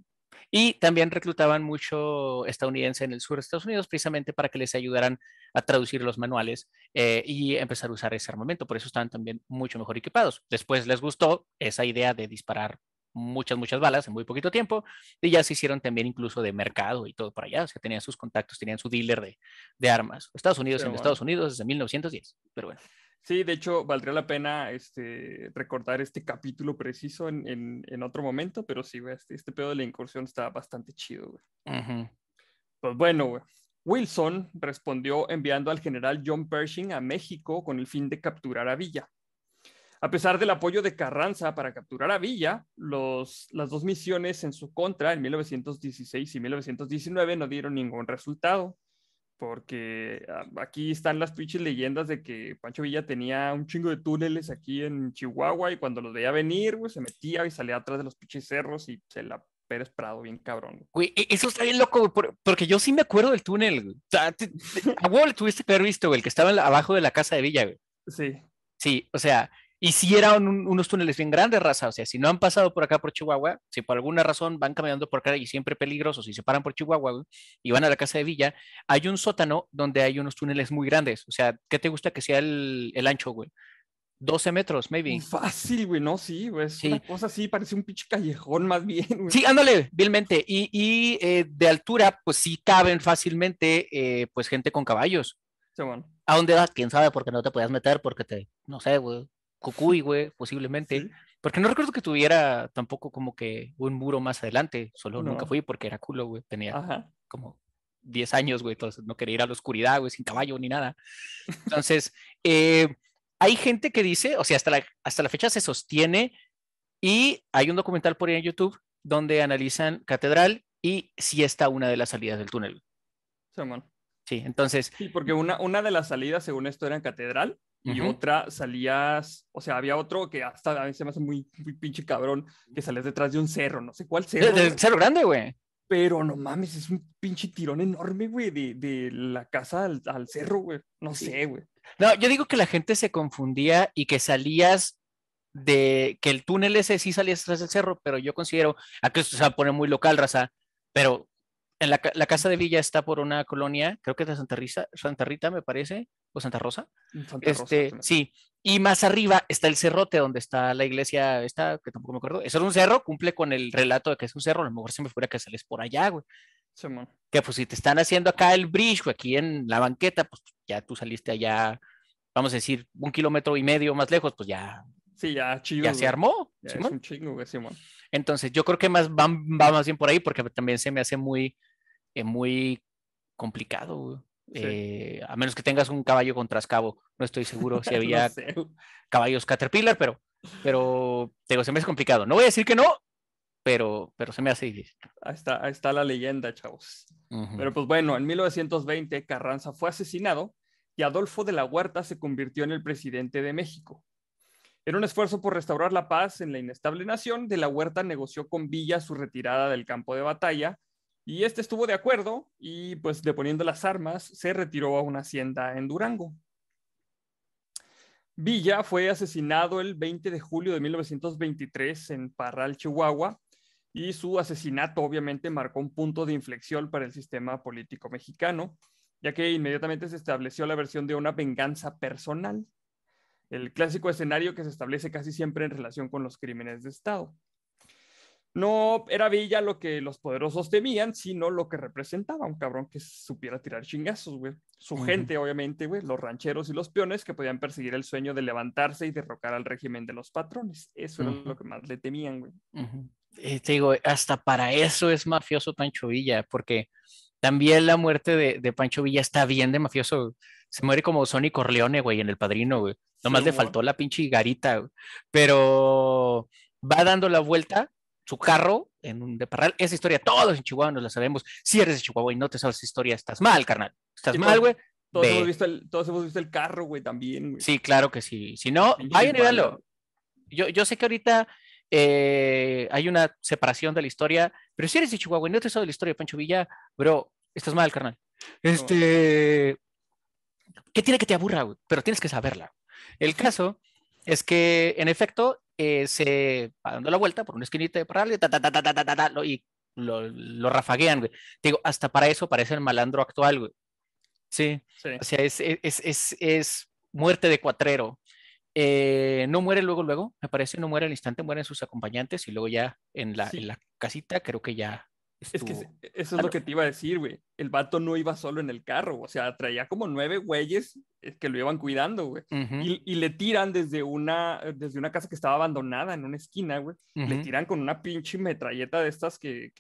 S1: y también reclutaban mucho estadounidense en el sur de Estados Unidos precisamente para que les ayudaran a traducir los manuales eh, y empezar a usar ese armamento. Por eso estaban también mucho mejor equipados. Después les gustó esa idea de disparar muchas, muchas balas en muy poquito tiempo y ya se hicieron también incluso de mercado y todo por allá. O sea, tenían sus contactos, tenían su dealer de, armas. Estados Unidos en Estados Unidos desde 1910.
S2: Pero bueno. Sí, de hecho, valdría la pena este, recordar este capítulo preciso en, otro momento, pero sí, este, este, pedo de la incursión está bastante chido, Pues bueno, Wilson respondió enviando al general John Pershing a México con el fin de capturar a Villa. A pesar del apoyo de Carranza para capturar a Villa, las dos misiones en su contra en 1916 y 1919 no dieron ningún resultado porque ah, aquí están las pinches leyendas de que Pancho Villa tenía un chingo de túneles aquí en Chihuahua y cuando los veía venir, güey, se metía y salía atrás de los pinches cerros y se la Pérez esperado bien cabrón.
S1: Güey, e-, eso está bien loco, güey, porque yo sí me acuerdo del túnel, A le tuviste que haber visto, güey, el que estaba abajo de la casa de Villa, güey. Sí. Sí, o sea, y si eran unos túneles bien grandes, raza. O sea, si no han pasado por acá por Chihuahua, si por alguna razón van caminando por acá y siempre peligrosos y se paran por Chihuahua y van a la casa de Villa, hay un sótano donde hay unos túneles muy grandes. O sea, ¿qué te gusta que sea el, ancho, güey? 12 metros, maybe. Pues fácil,
S2: güey, no, sí, güey. Una cosa así, parece un pinche callejón más bien, güey. Sí, ándale,
S1: vilmente. Y, y eh, de altura, pues sí caben fácilmente, eh, pues gente con caballos. Sí, ¿A dónde vas? ¿Quién sabe? Porque no te podías meter, porque te, no sé, güey, Cucuy, güey, posiblemente. Porque no recuerdo que tuviera tampoco como que un muro más adelante, solo nunca fui porque era culo, güey. Tenía como 10 años, güey, entonces no quería ir a la oscuridad, güey, sin caballo ni nada. Entonces, eh, hay gente que dice, o sea, hasta la, hasta la fecha se sostiene y hay un documental por ahí en YouTube donde analizan Catedral y si está una de las salidas del túnel. Sí, entonces. Sí, porque una,
S2: una de las salidas, según esto, era en Catedral y otra salías, o sea, había otro que hasta a mí se me hace muy, pinche cabrón, que salías detrás de un cerro, no sé cuál cerro. De, cerro
S1: grande, güey.
S2: Pero no mames, es un pinche tirón enorme, güey, de, la casa al, cerro,
S1: güey. No sé, güey. No, yo digo que la gente se confundía y que salías de que el túnel ese sí salías detrás del cerro, pero yo considero, aquí se va a poner muy local, raza, pero en la, casa de Villa está por una colonia, creo que es de Santa Rita, Santa Rita me parece, o Santa Rosa. Mm, este, sí. Y más arriba está el cerrote donde está la iglesia esta, que tampoco me acuerdo. Eso es un cerro, cumple con el relato de que es un cerro. A lo mejor se me fuera que sales por allá, güey. Simón. que pues si te están haciendo acá el bridge, aquí en la banqueta, pues ya tú saliste allá, vamos a decir, un kilómetro y medio más lejos, pues ya. Sí, ya chido. Ya se armó. Simón. es Entonces, yo creo que más va, más bien por ahí, porque también se me hace muy, eh, muy complicado, güey. Eh, a menos que tengas un caballo con trascabo. No estoy seguro si había caballos Caterpillar, pero, pero digo, se me es complicado. No voy a decir que no, pero, pero se me hace difícil. Ahí
S2: está, la leyenda, chavos. Pero pues bueno, en 1920 Carranza fue asesinado y Adolfo de la Huerta se convirtió en el presidente de México. En un esfuerzo por restaurar la paz en la inestable nación, de la Huerta negoció con Villa su retirada del campo de batalla y este estuvo de acuerdo y pues deponiendo las armas se retiró a una hacienda en Durango. Villa fue asesinado el 20 de julio de 1923 en Parral, Chihuahua, y su asesinato obviamente marcó un punto de inflexión para el sistema político mexicano, ya que inmediatamente se estableció la versión de una venganza personal, el clásico escenario que se establece casi siempre en relación con los crímenes de Estado no era Villa lo que los poderosos temían, sino lo que representaba un cabrón que supiera tirar chingazos, güey. Su gente, obviamente, güey, los rancheros y los peones que podían perseguir el sueño de levantarse y derrocar al régimen de los patrones.
S1: Eso era lo
S2: que más le temían, güey.
S1: Eh, te digo, hasta para eso es mafioso Pancho Villa, porque también la muerte de, Pancho Villa está bien de mafioso. Se muere como Sonny Corleone, güey, en El Padrino, güey. Nomás más le faltó la pinche garita, Pero va dando la vuelta su carro en un deparral. Esa historia todos en Chihuahua nos la sabemos. Si eres de Chihuahua y no te sabes esa historia, estás mal, carnal. Estás mal, güey. Todos, hemos visto el, todos carro, güey, también. Sí, claro que sí. Si no, hay un y Yo, yo sé que ahorita eh, hay una separación de la historia, pero si eres de Chihuahua y no te sabes la historia de Pancho Villa, bro, estás mal, carnal. Este. ¿Qué tiene que te aburra, Pero tienes que saberla. El caso es que, en efecto, eh, se va dando la vuelta por una esquinita de y, lo, rafaguean, digo, hasta para eso parece el malandro actual, Sí, o sea, es, es, es, es muerte de cuatrero. Eh, no muere luego, luego, me parece, no muere al instante, mueren sus acompañantes y luego ya en la, en la casita creo que ya es que
S2: e, eso es lo que te iba a decir, güey. El vato no iba solo en el carro, o sea, traía como nueve güeyes eh, que lo iban cuidando, güey. y, le tiran desde una, eh, desde una casa que estaba abandonada en una esquina, güey. Le tiran con una pinche metralleta de estas que,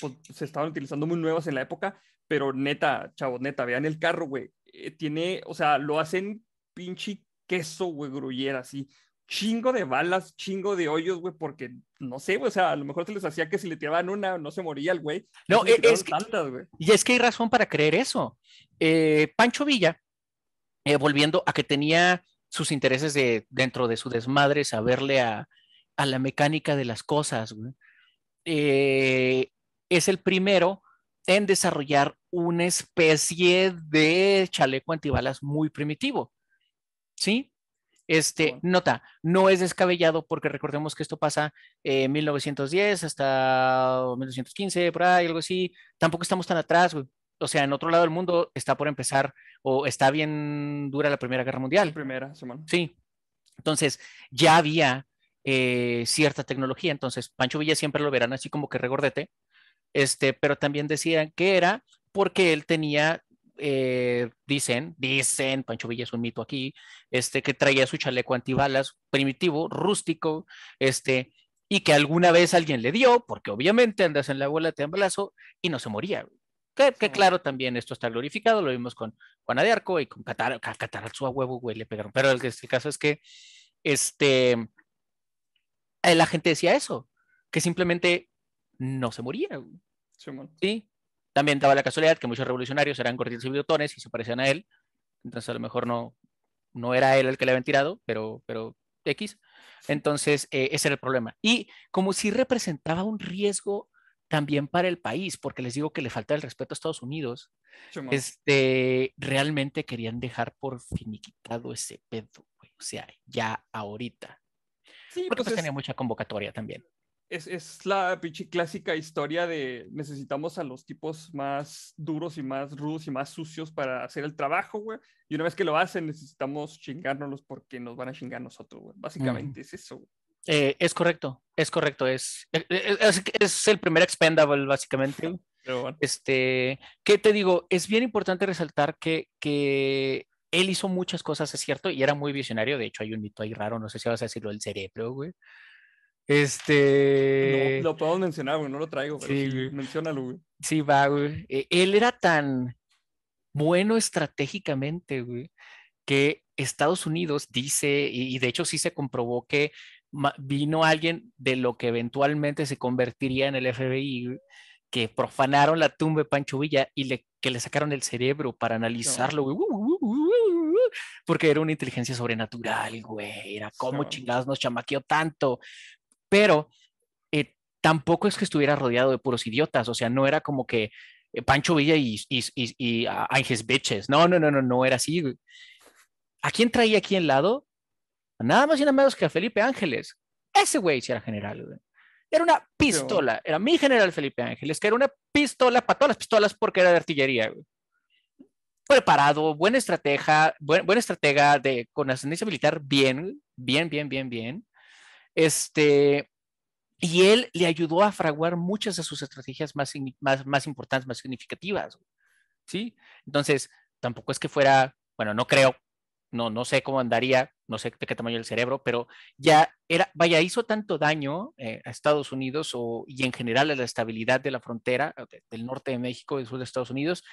S2: pues, se estaban utilizando muy nuevas en la época, pero neta, chavos, neta, vean el carro, güey. Eh, tiene, o sea, lo hacen pinche queso, güey, grullera, así chingo de balas, chingo de hoyos, güey, porque no sé, o sea, a lo mejor se les hacía que si le tiraban una no se moría el güey. No, e, es,
S1: y es que hay razón para creer eso. Eh, Pancho Villa, eh, volviendo a que tenía sus intereses de, dentro de su desmadre, saberle a, la mecánica de las cosas, güey, eh, es el primero en desarrollar una especie de chaleco antibalas muy primitivo. ¿Sí? Este, nota, no es descabellado porque recordemos que esto pasa eh, en 1910 hasta 1915, por ahí, algo así. Tampoco estamos tan atrás, O sea, en otro lado del mundo está por empezar o está bien dura la Primera Guerra Mundial. Primera semana. Sí. Entonces, ya había eh, cierta tecnología. Entonces, Pancho Villa siempre lo verán así como que regordete. Este, pero también decían que era porque él tenía eh, dicen, dicen, Pancho Villa es un mito aquí, este, que traía su chaleco antibalas primitivo, rústico, este, y que alguna vez alguien le dio, porque obviamente andas en la bola, te dan y no se moría. Que, claro, también esto está glorificado, lo vimos con Juana de Arco y con Catar, su a huevo, güey, le pegaron. Pero el, caso es que, este, eh, la gente decía eso, que simplemente no se moría. ¿Sí? También daba la casualidad que muchos revolucionarios eran gorditos y bigotones y se parecían a él. Entonces a lo mejor no, no era él el que le habían tirado, pero, pero X. Entonces eh, ese era el problema. Y como si representaba un riesgo también para el país, porque les digo que le falta el respeto a Estados Unidos, este, realmente querían dejar por finiquitado ese pedo, o sea, ya ahorita. Sí, porque pues pues tenía mucha convocatoria también
S2: es, la pinche clásica historia de necesitamos a los tipos más duros y más rudos y más sucios para hacer el trabajo, güey. Y una vez que lo hacen, necesitamos chingárnoslos porque nos van a chingar nosotros, güey. Básicamente es eso,
S1: eh, es correcto, es correcto, es, eh, eh, es, el primer expendable, básicamente. Este, ¿qué te digo? Es bien importante resaltar que, que él hizo muchas cosas, es cierto, y era muy visionario. De hecho, hay un mito ahí raro, no sé si vas a decirlo, el cerebro, güey. Este. lo podemos mencionar, güey, no lo traigo, pero sí, güey. Sí, va, güey. E, él era tan bueno estratégicamente, güey, que Estados Unidos dice, y, de hecho sí se comprobó que vino alguien de lo que eventualmente se convertiría en el FBI, que profanaron la tumba de Pancho Villa y le, que le sacaron el cerebro para analizarlo, güey. porque era una inteligencia sobrenatural, güey. Era como chingados nos chamaqueó tanto pero eh, tampoco es que estuviera rodeado de puros idiotas, o sea, no era como que eh, Pancho Villa y, y, y, ah, no, no, no, no, no era así. ¿A quién traía aquí al lado? Nada más y nada menos que a Felipe Ángeles. Ese güey sí era general, Era una pistola, era mi general Felipe Ángeles, que era una pistola para todas las pistolas porque era de artillería, preparado, buena estratega, buena estratega de, con ascendencia militar, bien, bien, bien, bien, bien. Este, y él le ayudó a fraguar muchas de sus estrategias más, más, importantes, más significativas. ¿Sí? Entonces, tampoco es que fuera, bueno, no creo, no, no sé cómo andaría, no sé de qué tamaño el cerebro, pero ya era, vaya, hizo tanto daño eh, a Estados Unidos o, y en general a la estabilidad de la frontera del norte de México y del sur de Estados Unidos,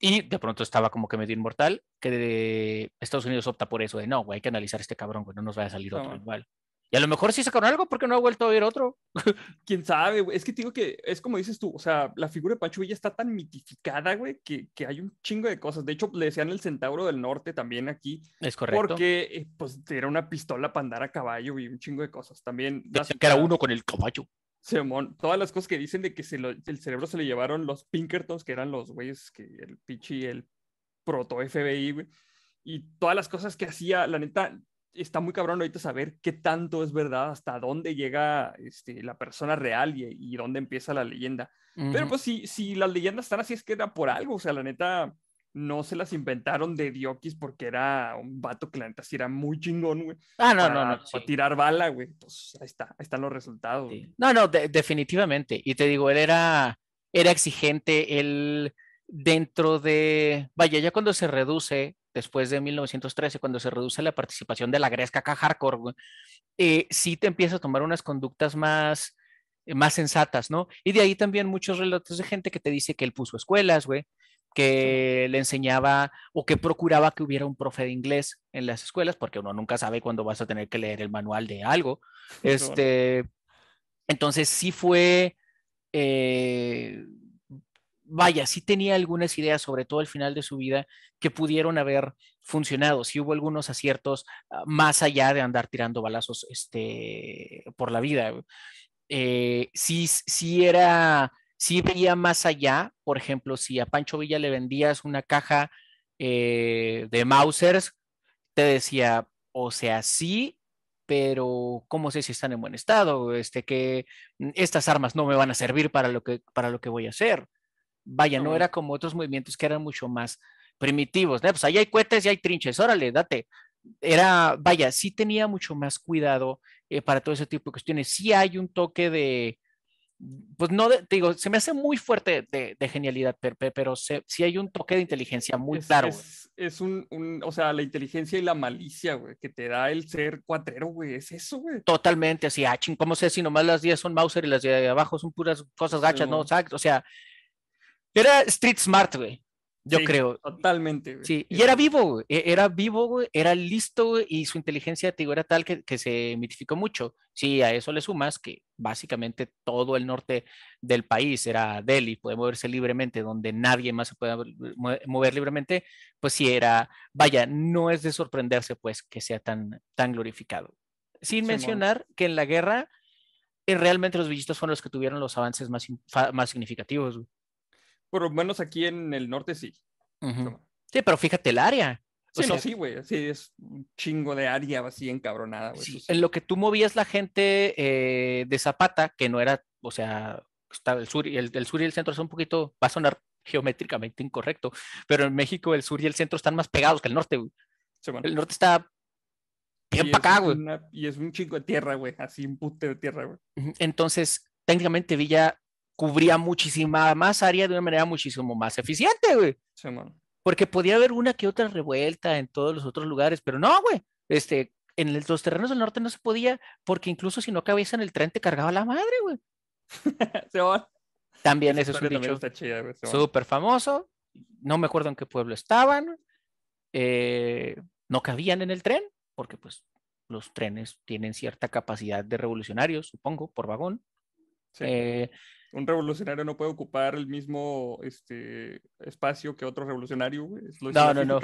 S1: y de pronto estaba como que medio inmortal, que Estados Unidos opta por eso de no, hay que analizar a este cabrón, güey, no nos vaya a salir otro igual. Y a lo mejor sí sacaron algo porque no ha vuelto a ver otro. Quién sabe, Es que digo que es como dices tú, o
S2: sea, la figura de Pancho Villa está tan mitificada, güey, que, hay un chingo de cosas. De hecho, le decían el centauro del norte también aquí. Es correcto. Porque, eh, pues, era una pistola para andar a caballo y un chingo de cosas. También. dicen que era uno con el caballo. Simón, todas las cosas que dicen de que el cerebro se le llevaron los Pinkertons, que eran los güeyes que el pichi, el proto FBI, güey. Y todas las cosas que hacía, la neta, está muy cabrón ahorita saber qué tanto es verdad, hasta dónde llega este, la persona real y, dónde empieza la leyenda. Pero pues si, si las leyendas están así es que era por algo, o sea, la neta no se las inventaron de Diokis porque era un vato que la neta sí era muy chingón, güey. Ah, no, no, no. tirar bala, güey. Pues ahí está, están los resultados.
S1: No, no, definitivamente. Y te digo, él era, era exigente, él dentro de, vaya, ya cuando se reduce después de 1913, cuando se reduce la participación de la gresca acá hardcore, eh, sí te empieza a tomar unas conductas más, eh, más sensatas, ¿no? Y de ahí también muchos relatos de gente que te dice que él puso escuelas, güey, que le enseñaba o que procuraba que hubiera un profe de inglés en las escuelas, porque uno nunca sabe cuándo vas a tener que leer el manual de algo. Este, entonces sí fue... Eh, vaya, sí tenía algunas ideas, sobre todo al final de su vida, que pudieron haber funcionado. si hubo algunos aciertos ah, más allá de andar tirando balazos este, por la vida. Eh, si sí, era, veía más allá, por ejemplo, si a Pancho Villa le vendías una caja eh, de Mausers, te decía, o sea, sí, pero ¿cómo sé si están en buen estado? Este, que mm, estas armas no me van a servir para lo que, para lo que voy a hacer. Vaya, no era como otros movimientos que eran mucho más primitivos. ¿no? Pues ahí hay cohetes y hay trinches, órale, date. Era, vaya, sí tenía mucho más cuidado eh, para todo ese tipo de cuestiones. Sí hay un toque de, pues no, te digo, se me hace muy fuerte de, genialidad, Perpe, pero sí hay un toque de eh, inteligencia muy claro.
S2: Es, un, o sea, la inteligencia y la malicia, güey, que te da el ser cuatrero, güey, es eso, güey.
S1: Totalmente, así, ah, ching, ¿cómo sé si nomás las 10 son Mauser y las de abajo son puras cosas gachas, no, no? O sea, era Street Smart, güey. Yo creo.
S2: Totalmente,
S1: güey. Sí, y era vivo, e-, Era vivo, güey. Era listo, Y su inteligencia, digo, era tal que, se mitificó mucho. Sí, a eso le sumas que básicamente todo el norte del país era Delhi, puede moverse libremente, donde nadie más se puede mover libremente. Pues sí, era. Vaya, no es de sorprenderse, pues, que sea tan, tan glorificado. Sin mencionar que en la guerra, eh, realmente los villistas fueron los que tuvieron los avances más, más significativos, güey
S2: por lo menos aquí en el norte sí.
S1: Sí, pero fíjate el área. sí, sí,
S2: güey. Sí, es un chingo de área así encabronada, güey.
S1: En lo que tú movías la gente eh, de Zapata, que no era, o sea, estaba el sur y el, sur y el centro son un poquito, va a sonar geométricamente incorrecto, pero en México el sur y el centro están más pegados que el norte, güey. El norte está bien para acá, güey. Y es un chingo de tierra, güey. Así un pute de tierra, güey. Entonces, técnicamente Villa cubría muchísima más área de una manera muchísimo más eficiente, güey. Porque podía haber una que otra revuelta en todos los otros lugares, pero no, güey. Este, en los terrenos del norte no se podía, porque incluso si no cabías en el tren te cargaba la madre, güey. también eso es un dicho súper famoso. No me acuerdo en qué pueblo estaban. Eh, no cabían en el tren, porque pues los trenes tienen cierta capacidad de revolucionarios, supongo, por vagón. Eh, un revolucionario no puede ocupar
S2: el mismo este, espacio que otro revolucionario, güey. no, no, no.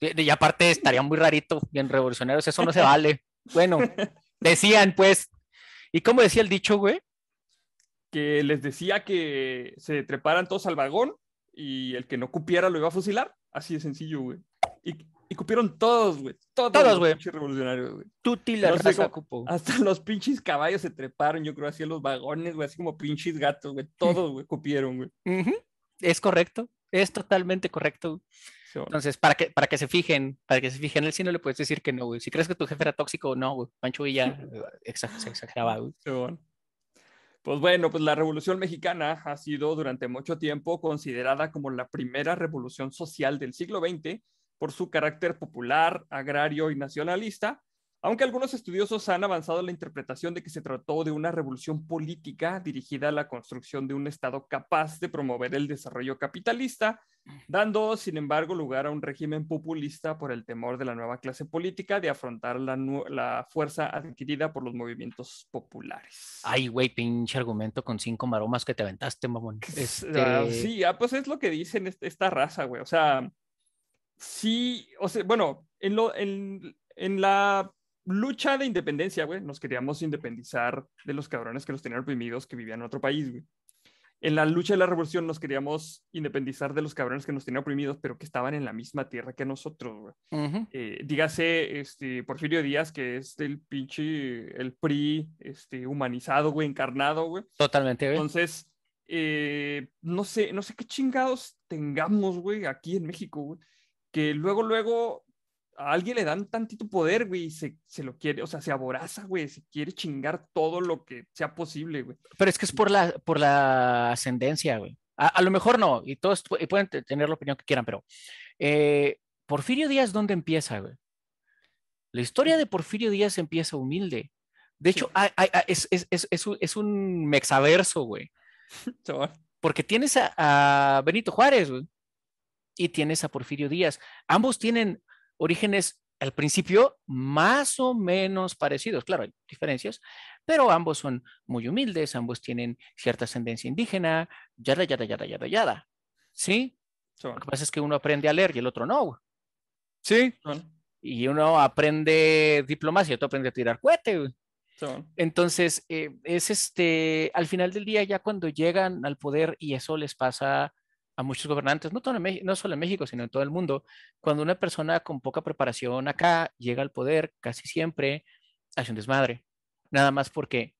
S1: Y, aparte estaría muy rarito, bien revolucionarios, eso no se vale. Bueno, decían
S2: pues, ¿y cómo decía el dicho, güey? Que les decía que se treparan todos al vagón y el que no cupiera lo iba a fusilar, así de sencillo, güey. Y, y cupieron todos, güey. Todos, güey. Pinches revolucionarios, güey. Tuti la Hasta los pinches caballos se treparon, yo creo, así en los vagones, güey, así como pinches gatos, güey. Todos, güey, cupieron,
S1: güey. Es correcto. Es totalmente correcto. Entonces, para que, para que se fijen, para que se fijen, en el cine, le puedes decir que no, güey. Si crees que tu jefe era tóxico, no, güey. Pancho Villa eh, se exageraba, güey. Pues bueno, pues la Revolución Mexicana ha sido
S2: durante mucho tiempo considerada como la primera revolución social del siglo XX por su carácter popular, agrario y nacionalista, aunque algunos estudiosos han avanzado la interpretación de que se trató de una revolución política dirigida a la construcción de un Estado capaz de promover el desarrollo capitalista, dando, sin embargo, lugar a un régimen populista por el temor de la nueva clase política de afrontar la, la fuerza adquirida por los movimientos populares.
S1: Ay, güey, pinche argumento con cinco maromas que te aventaste, mamón. Ah, este sí,
S2: ah, pues es lo que dicen este, esta raza, güey. O sea, sí, o sea, bueno, en, lo, en, en la lucha de independencia, güey, nos queríamos independizar de los cabrones que nos tenían oprimidos que vivían en otro país, güey. En la lucha de la revolución nos queríamos independizar de los cabrones que nos tenían oprimidos, pero que estaban en la misma tierra que nosotros, güey. Eh, dígase, este, Porfirio Díaz, que es el pinche, el PRI, este, humanizado, güey, encarnado, güey. Totalmente, güey. Entonces, eh, no sé, no sé qué chingados tengamos, güey, aquí en México, güey que luego, luego a alguien le dan tantito poder, güey, y se, lo quiere, o sea, se aboraza, güey, se quiere chingar todo lo que sea posible, güey.
S1: Pero es que es por la, por la ascendencia, güey. A, lo mejor no, y todos pueden tener la opinión que quieran, pero eh, Porfirio Díaz, ¿dónde empieza, güey? La historia de Porfirio Díaz empieza humilde. De hecho, es, un, es, un, mexaverso, güey. Porque tienes a, a Benito Juárez, güey y tienes a Porfirio Díaz. Ambos tienen orígenes al principio más o menos parecidos, claro, hay diferencias, pero ambos son muy humildes, ambos tienen cierta ascendencia indígena, yada, yada, yada, yada, yada. ¿Sí? sí. Lo que pasa es que uno aprende a leer y el otro no. Sí. Y uno aprende diplomacia y otro aprende a tirar cohete. Entonces, eh, es este, al final del día ya cuando llegan al poder y eso les pasa a muchos gobernantes, no, no solo en México, sino en todo el mundo, cuando una persona con poca preparación acá llega al poder, casi siempre hace un desmadre, nada más porque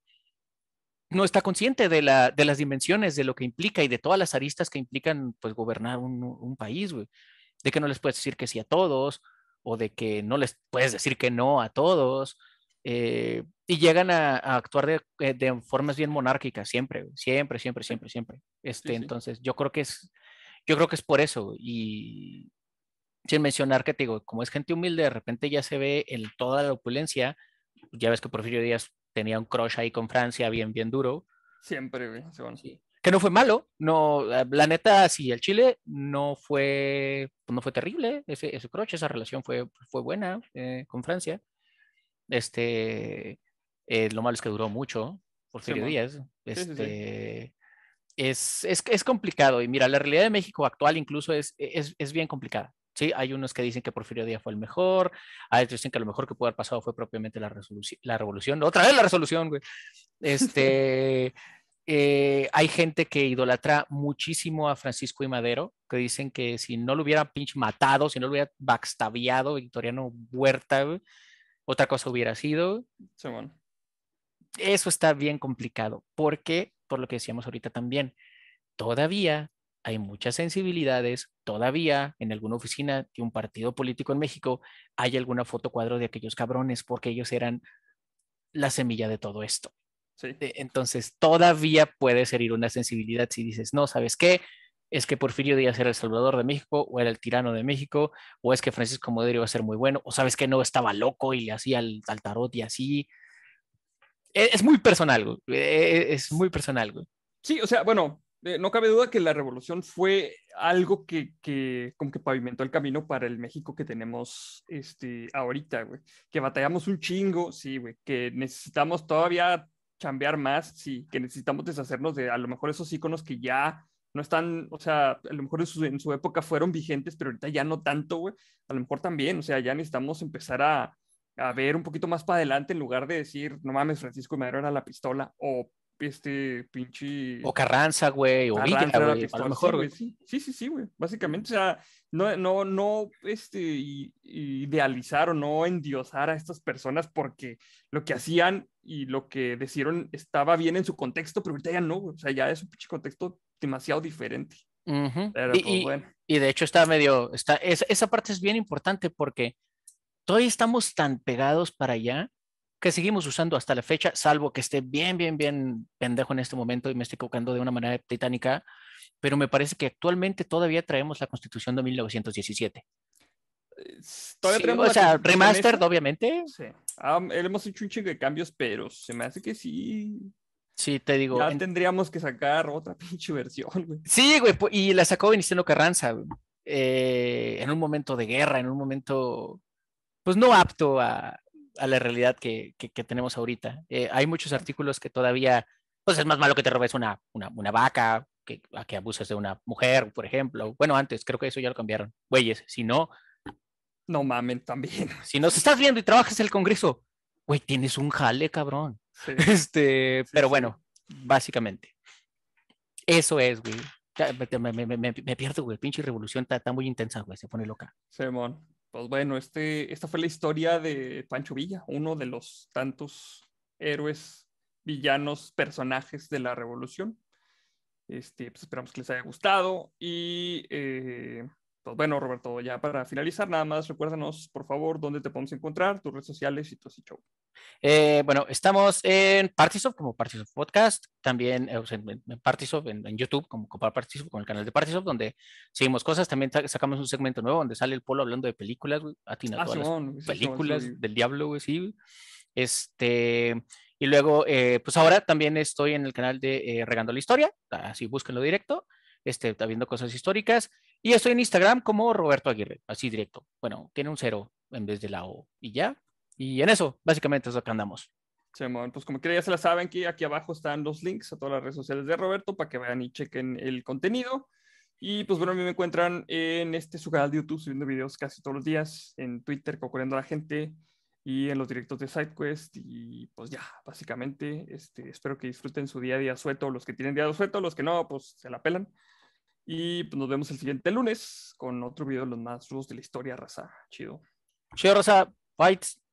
S1: no está consciente de, la, de las dimensiones, de lo que implica y de todas las aristas que implican pues gobernar un, un país, De que no les puedes decir que sí a todos, o de que no les puedes decir que no a todos, eh, y llegan a, actuar de, eh, de, formas bien monárquicas siempre, siempre, siempre, siempre, siempre. Este, Entonces, yo creo que es yo creo que es por eso y sin mencionar que te digo, como es gente humilde, de repente ya se ve en toda la opulencia. Ya ves que Porfirio Díaz tenía un crush ahí con Francia bien, bien duro.
S2: Siempre, Sí.
S1: Que no fue malo, no, la neta, sí, el Chile no fue, no fue terrible, ese, crush, esa relación fue, fue buena eh, con Francia. Este, eh, lo malo es que duró mucho, Porfirio Díaz. Este, es, es, complicado. Y mira, la realidad de México actual incluso e, es, es, bien complicada. Sí, hay unos que dicen que Porfirio Díaz fue el mejor, hay otros que dicen que lo mejor que pudo haber pasado fue propiamente la, la revolución. Otra vez la resolución, güey. Este, eh, hay gente que idolatra muchísimo a Francisco y Madero, que dicen que si no lo hubiera pinche matado, si no lo hubiera backstabiado Victoriano Huerta, otra cosa hubiera sido eso está bien complicado, porque, por lo que decíamos ahorita también, todavía hay muchas sensibilidades, todavía en alguna oficina de un partido político en México hay alguna foto cuadro de aquellos cabrones, porque ellos eran la semilla de todo esto. E, entonces, todavía ser ir una sensibilidad si dices, no, ¿sabes qué? Es que Porfirio Díaz era el salvador de México, o era el tirano de México, o es que Francisco Modero iba a ser muy bueno, o sabes que no estaba loco y le hacía el al tarot y así. E-, es muy personal, güey. E-, e-, es muy personal, güey. Sí, o sea, bueno, eh, no cabe duda
S2: que la revolución fue algo que, que, como que pavimentó el camino para el México que tenemos este, ahorita, güey. Que batallamos un chingo, sí, güey. Que necesitamos todavía chambear más, sí. Que necesitamos deshacernos de a lo mejor esos íconos que ya no están, o sea, a lo mejor en su, en su época fueron vigentes, pero ahorita ya no tanto, güey. A lo mejor también, o sea, ya necesitamos empezar a, a ver un poquito más para adelante en lugar de decir, no mames, Francisco Madero era la pistola o este pinche... O Carranza,
S1: güey, o güey, a lo mejor,
S2: Sí, sí, sí, güey, básicamente, o sea, no, no, no, este, idealizar o no endiosar a estas personas porque lo que hacían y lo que decieron estaba bien en su contexto, pero ahorita ya no, o sea, ya es un pinche contexto demasiado
S1: diferente. Pues, y, de hecho está medio, está, esa parte es bien importante porque todavía estamos tan pegados para allá que seguimos usando hasta la fecha, salvo que esté bien, bien, bien pendejo en este momento y me esté equivocando de una manera titánica, pero me parece que actualmente todavía traemos la Constitución de 1917.
S2: Eh, todavía o sea, remastered, obviamente. Sí. Ah, mm, hemos hecho un chingo de cambios, pero se me hace que sí.
S1: Sí, te digo. Ya
S2: tendríamos que sacar otra pinche versión, güey.
S1: Sí, güey, y la sacó Vinicius Carranza, eh, en un momento de guerra, en un momento pues no apto a, la realidad que, tenemos ahorita. Eh, hay muchos artículos que todavía, pues es más malo que te robes una, una, vaca, que, a que abuses de una mujer, por ejemplo. Bueno, antes creo que eso ya lo cambiaron. Güeyes, si no... No mamen también. Si nos estás viendo y trabajas en el Congreso, güey, tienes un jale, cabrón. Este, pero bueno, básicamente. Eso es, güey. Me, pierdo, güey. Pinche revolución está, está muy intensa, güey. Se pone loca. Simón.
S2: Pues bueno, este, esta fue la historia de Pancho Villa, uno de los tantos héroes, villanos, personajes de la revolución. Este, pues, esperamos que les haya gustado y eh, pues, bueno, Roberto, ya para finalizar, nada más recuérdanos, por favor, dónde te podemos encontrar, tus redes sociales y tu así show.
S1: Eh, bueno, estamos en Partisoft como Partisoft Podcast, también eh, en, en en, YouTube como, con el canal de Partisoft, donde seguimos cosas. También sacamos un segmento nuevo donde sale el Polo hablando de películas, ah, a películas del diablo, Este, y luego, eh, pues ahora también estoy en el canal de Regando la Historia, así búsquenlo directo. Está viendo cosas históricas. Y estoy en Instagram como Roberto Aguirre, así directo. Bueno, tiene un cero en vez de la O y ya. Y en eso, básicamente, es lo que andamos. pues
S2: como quiera ya se la saben que aquí abajo están los links a todas las redes sociales de Roberto para que vean y chequen el contenido. Y pues bueno, a mí me encuentran en este su canal de YouTube subiendo videos casi todos los días, en Twitter concurriendo a la gente y en los directos de SideQuest. Y pues ya, básicamente, este, espero que disfruten su día a día sueto, los que tienen día de sueto, los que no, pues se la pelan. Y pues, nos vemos el siguiente lunes con otro video de los más rudos de la historia, raza. Chido. Chido, raza. Fights.